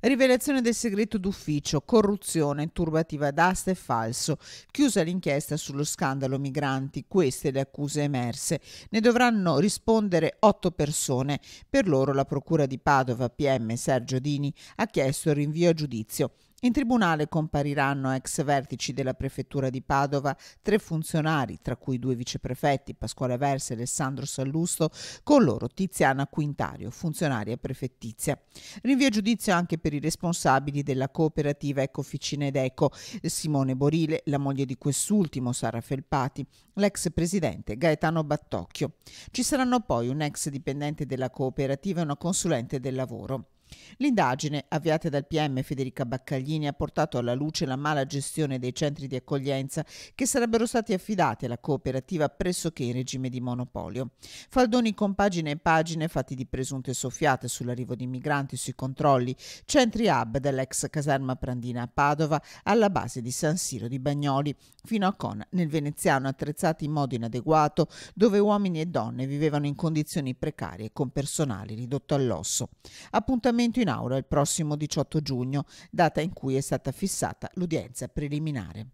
Rivelazione del segreto d'ufficio, corruzione, turbativa d'asta e falso. Chiusa l'inchiesta sullo scandalo migranti, queste le accuse emerse. Ne dovranno rispondere otto persone. Per loro la Procura di Padova, PM Sergio Dini, ha chiesto il rinvio a giudizio. In tribunale compariranno ex vertici della prefettura di Padova tre funzionari, tra cui due viceprefetti, Pasquale Versa e Alessandro Sallusto, con loro Tiziana Quintario, funzionaria prefettizia. Rinvia giudizio anche per i responsabili della cooperativa Ecofficina ecco ed Eco, Simone Borile, la moglie di quest'ultimo, Sara Felpati, l'ex presidente Gaetano Battocchio. Ci saranno poi un ex dipendente della cooperativa e una consulente del lavoro. L'indagine, avviata dal PM Federica Baccaglini, ha portato alla luce la mala gestione dei centri di accoglienza che sarebbero stati affidati alla cooperativa pressoché in regime di monopolio. Faldoni con pagine e pagine fatti di presunte soffiate sull'arrivo di migranti sui controlli, centri hub dell'ex caserma Prandina a Padova alla base di San Siro di Bagnoli, fino a Cona, nel veneziano attrezzati in modo inadeguato, dove uomini e donne vivevano in condizioni precarie con personale ridotto all'osso. Appuntamento L'appuntamento in aula il prossimo 18 giugno, data in cui è stata fissata l'udienza preliminare.